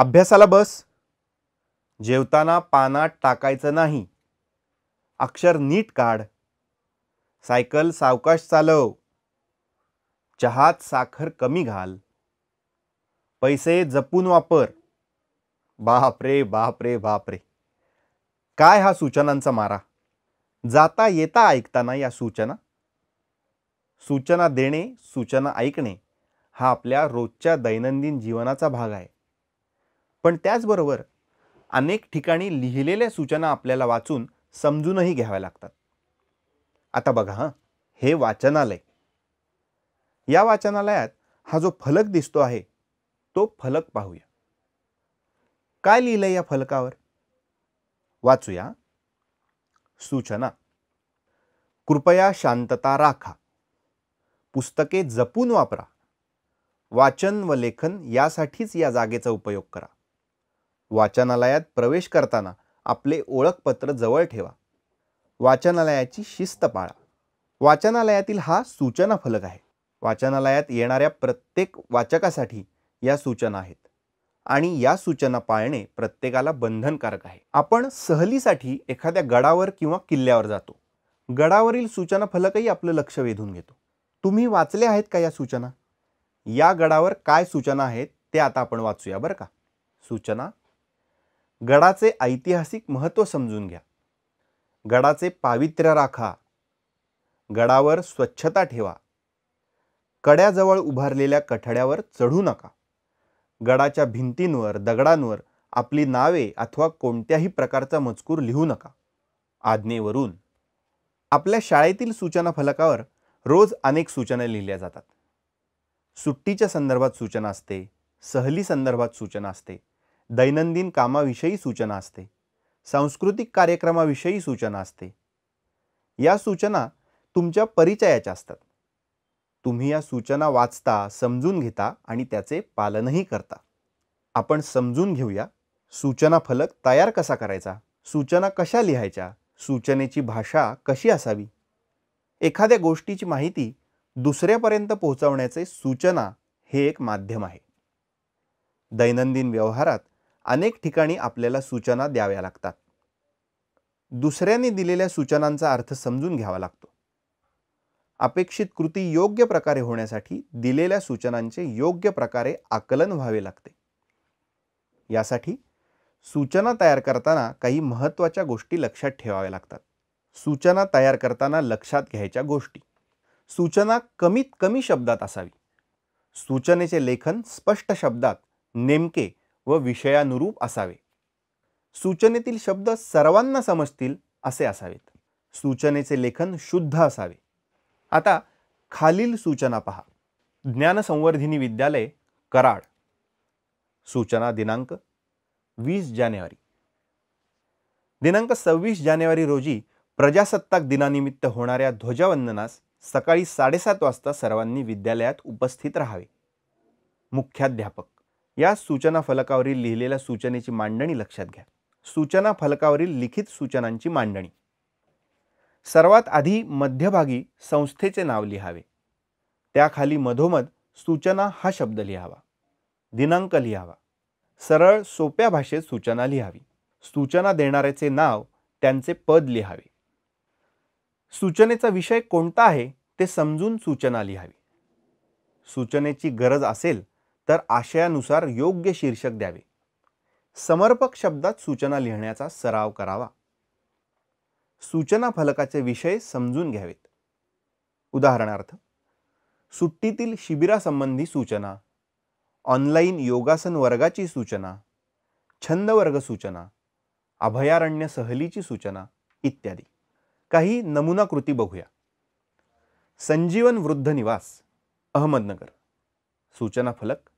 अभ्यासाला बस जेवताना पानात टाकायचं नाही अक्षर नीट काढ सायकल सावकाश चालव चहात साखर कमी घाल पैसे जपून वापर बापरे, बापरे, बापरे, काय हा सूचनांचा मारा जाता येता ऐकताना या सूचना सूचना देणे सूचना ऐकणे हा आपल्या रोजच्या दैनंदिन जीवनाचा भाग आहे पण त्याचबरोबर अनेक ठिकाणी लिहिलेल्या सूचना आपल्याला वाचून समजूनही घ्याव्या लागतात आता बघा हां हे वाचनालय या वाचनालयात हा जो फलक दिसतो आहे तो फलक पाहूया काय लिहिलंय या फलकावर वाचूया सूचना कृपया शांतता राखा पुस्तके जपून वापरा वाचन व लेखन यासाठीच या जागेचा उपयोग करा वाचनालयात प्रवेश करताना आपले ओळखपत्र जवळ ठेवा वाचनालयाची शिस्त पाळा वाचनालयातील हा सूचना फलक आहे वाचनालयात येणाऱ्या प्रत्येक वाचकासाठी या सूचना आहेत आणि या सूचना पाळणे प्रत्येकाला बंधनकारक आहे आपण सहलीसाठी एखाद्या गडावर किंवा किल्ल्यावर जातो गडावरील सूचना फलकही आपलं लक्ष वेधून घेतो तुम्ही वाचले आहेत का या सूचना या गडावर काय सूचना आहेत ते आता आपण वाचूया बरं का सूचना गडाचे ऐतिहासिक महत्त्व समजून घ्या गडाचे पावित्र्य राखा गडावर स्वच्छता ठेवा कड्याजवळ उभारलेल्या कठड्यावर चढू नका गडाच्या भिंतींवर दगडांवर आपली नावे अथवा कोणत्याही प्रकारचा मजकूर लिहू नका आज्ञेवरून आपल्या शाळेतील सूचना फलकावर रोज अनेक सूचना लिहिल्या जातात सुट्टीच्या संदर्भात सूचना असते सहली संदर्भात सूचना असते दैनंदिन कामाविषयी सूचना असते सांस्कृतिक कार्यक्रमाविषयी सूचना असते या सूचना तुमच्या परिचयाच्या असतात तुम्ही या सूचना वाचता समजून घेता आणि त्याचे पालनही करता आपण समजून घेऊया सूचना फलक तयार कसा करायचा सूचना कशा लिहायच्या सूचनेची भाषा कशी असावी एखाद्या गोष्टीची माहिती दुसऱ्यापर्यंत पोहोचवण्याचे सूचना हे एक माध्यम आहे दैनंदिन व्यवहारात अनेक ठिकाणी आपल्याला सूचना द्याव्या लागतात दुसऱ्यांनी दिलेल्या सूचनांचा अर्थ समजून घ्यावा लागतो अपेक्षित कृती योग्य प्रकारे होण्यासाठी दिलेल्या सूचनांचे योग्य प्रकारे आकलन व्हावे लागते यासाठी सूचना तयार करताना काही महत्त्वाच्या गोष्टी लक्षात ठेवाव्या लागतात सूचना तयार करताना लक्षात घ्यायच्या गोष्टी सूचना कमीत कमी शब्दात असावी सूचनेचे लेखन स्पष्ट शब्दात नेमके व विषयानुरूप असावे सूचनेतील शब्द सर्वांना समजतील असे असावेत सूचनेचे लेखन शुद्ध असावे आता खालील सूचना पहा ज्ञानसंवर्धिनी विद्यालय कराड सूचना दिनांक वीस जानेवारी दिनांक सव्वीस जानेवारी रोजी प्रजासत्ताक दिनानिमित्त होणाऱ्या ध्वजवंदनास सकाळी साडेसात वाजता सर्वांनी विद्यालयात उपस्थित राहावे मुख्याध्यापक या सूचना फलकावरील लिहिलेल्या सूचनेची मांडणी लक्षात घ्या सूचना फलकावरील लिखित सूचनांची मांडणी सर्वात आधी मध्यभागी संस्थेचे नाव लिहावे त्याखाली मधोमध सूचना हा शब्द लिहावा दिनांक लिहावा सरळ सोप्या भाषेत सूचना लिहावी सूचना देणाऱ्याचे नाव त्यांचे पद लिहावे सूचनेचा विषय कोणता आहे ते समजून सूचना लिहावी सूचनेची गरज असेल तर आशयानुसार योग्य शीर्षक द्यावे समर्पक शब्दात सूचना लिहिण्याचा सराव करावा सूचना फलकाचे विषय समजून घ्यावेत उदाहरणार्थ सुट्टीतील शिबिरासंबंधी सूचना ऑनलाईन योगासन वर्गाची सूचना छंद वर्ग सूचना अभयारण्य सहलीची सूचना इत्यादी काही नमुना कृती बघूया संजीवन वृद्ध निवास अहमदनगर सूचना फलक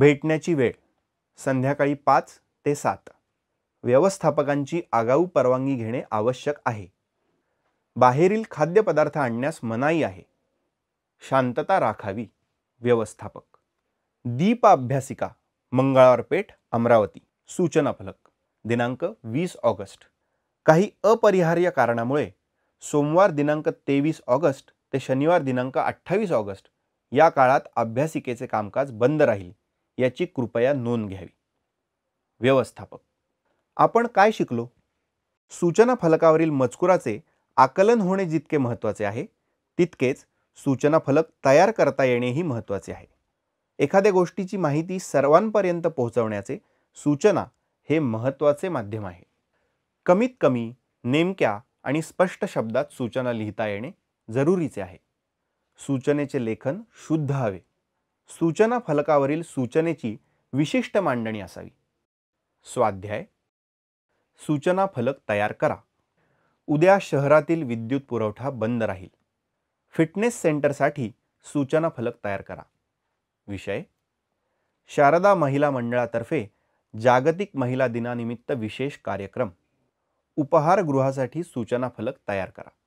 भेटण्याची वेळ संध्याकाळी पाच ते सात व्यवस्थापकांची आगाऊ परवानगी घेणे आवश्यक आहे बाहेरील खाद्यपदार्थ आणण्यास मनाई आहे शांतता राखावी व्यवस्थापक दीप अभ्यासिका मंगळवारपेठ अमरावती सूचना फलक दिनांक वीस ऑगस्ट काही अपरिहार्य कारणामुळे सोमवार दिनांक तेवीस ऑगस्ट ते शनिवार दिनांक अठ्ठावीस ऑगस्ट या काळात अभ्यासिकेचे कामकाज बंद राहील याची कृपया नोंद घ्यावी व्यवस्थापक आपण काय शिकलो सूचना फलकावरील मजकुराचे आकलन होणे जितके महत्त्वाचे आहे तितकेच सूचना फलक तयार करता येणेही महत्त्वाचे आहे एखाद्या गोष्टीची माहिती सर्वांपर्यंत पोहोचवण्याचे सूचना हे महत्त्वाचे माध्यम आहे कमीत कमी नेमक्या आणि स्पष्ट शब्दात सूचना लिहिता येणे जरुरीचे आहे सूचनेचे लेखन शुद्ध हवे सूचना फलकावरील सूचनेची विशिष्ट मांडणी असावी स्वाध्याय सूचना फलक तयार करा उद्या शहरातील विद्युत पुरवठा बंद राहील फिटनेस सेंटरसाठी सूचना फलक तयार करा विषय शारदा महिला मंडळातर्फे जागतिक महिला दिनानिमित्त विशेष कार्यक्रम उपहारगृहासाठी सूचना फलक तयार करा